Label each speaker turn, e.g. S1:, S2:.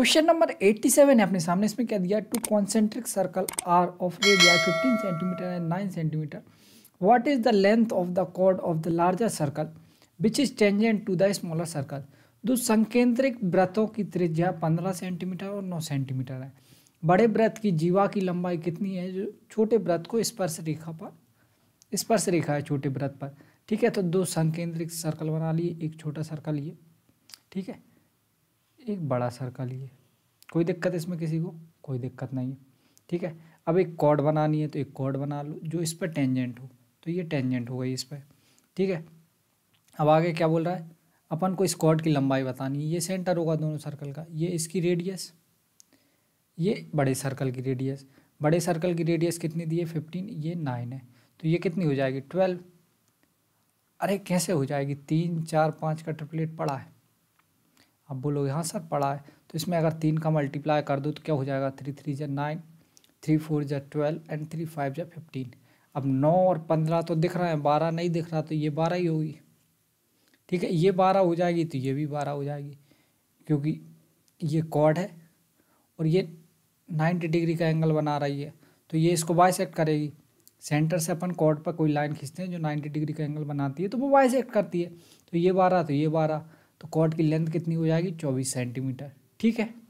S1: question number 87 है अपने सामने इसमें क्या दिया two concentric circle are of radii 15 centimetre and 9 centimetre what is the length of the chord of the larger circle which is tangent to the smaller circle दो संकेंद्रिक व्रतों की त्रिज्या 15 सेंटीमीटर और 9 सेंटीमीटर है बड़े व्रत की जीवा की लंबाई कितनी है जो छोटे व्रत को स्पर्श रेखा पर स्पर्श रेखा है छोटे व्रत पर ठीक है तो दो संकेंद्रिक सर्कल बना लिए एक छोटा सर्कल ये ठीक है एक बड़ा सर्कल ये कोई दिक्कत इसमें किसी को कोई दिक्कत नहीं है ठीक है अब एक कॉर्ड बनानी है तो एक कॉर्ड बना लो जो इस पर टेंजेंट हो तो ये टेंजेंट हो गई इस पर ठीक है अब आगे क्या बोल रहा है अपन को इस कॉर्ड की लंबाई बतानी है ये सेंटर होगा दोनों सर्कल का ये इसकी रेडियस ये बड़े सर्कल की रेडियस बड़े सर्कल की रेडियस कितनी दी है फिफ्टीन ये नाइन है तो ये कितनी हो जाएगी ट्वेल्व अरे कैसे हो जाएगी तीन चार पाँच का ट्रिपलेट पड़ा है अब बोलोगे हाँ सर पढ़ा है तो इसमें अगर तीन का मल्टीप्लाई कर दो तो क्या हो जाएगा थ्री थ्री जै नाइन थ्री फोर जै ट्वेल्व एंड थ्री फाइव जै फिफ्टीन अब नौ और पंद्रह तो दिख रहा है बारह नहीं दिख रहा तो ये बारह ही होगी ठीक है ये बारह हो जाएगी तो ये भी बारह हो जाएगी क्योंकि ये कॉड है और ये नाइन्टी डिग्री का एंगल बना रही है तो ये इसको बाइसेक्ट करेगी सेंटर से अपन कॉर्ड पर कोई लाइन खींचते हैं जो नाइन्टी डिग्री का एंगल बनाती है तो वो बाइसेक्ट करती है तो ये बारह तो ये बारह तो कॉर्ड की लेंथ कितनी हो जाएगी चौबीस सेंटीमीटर ठीक है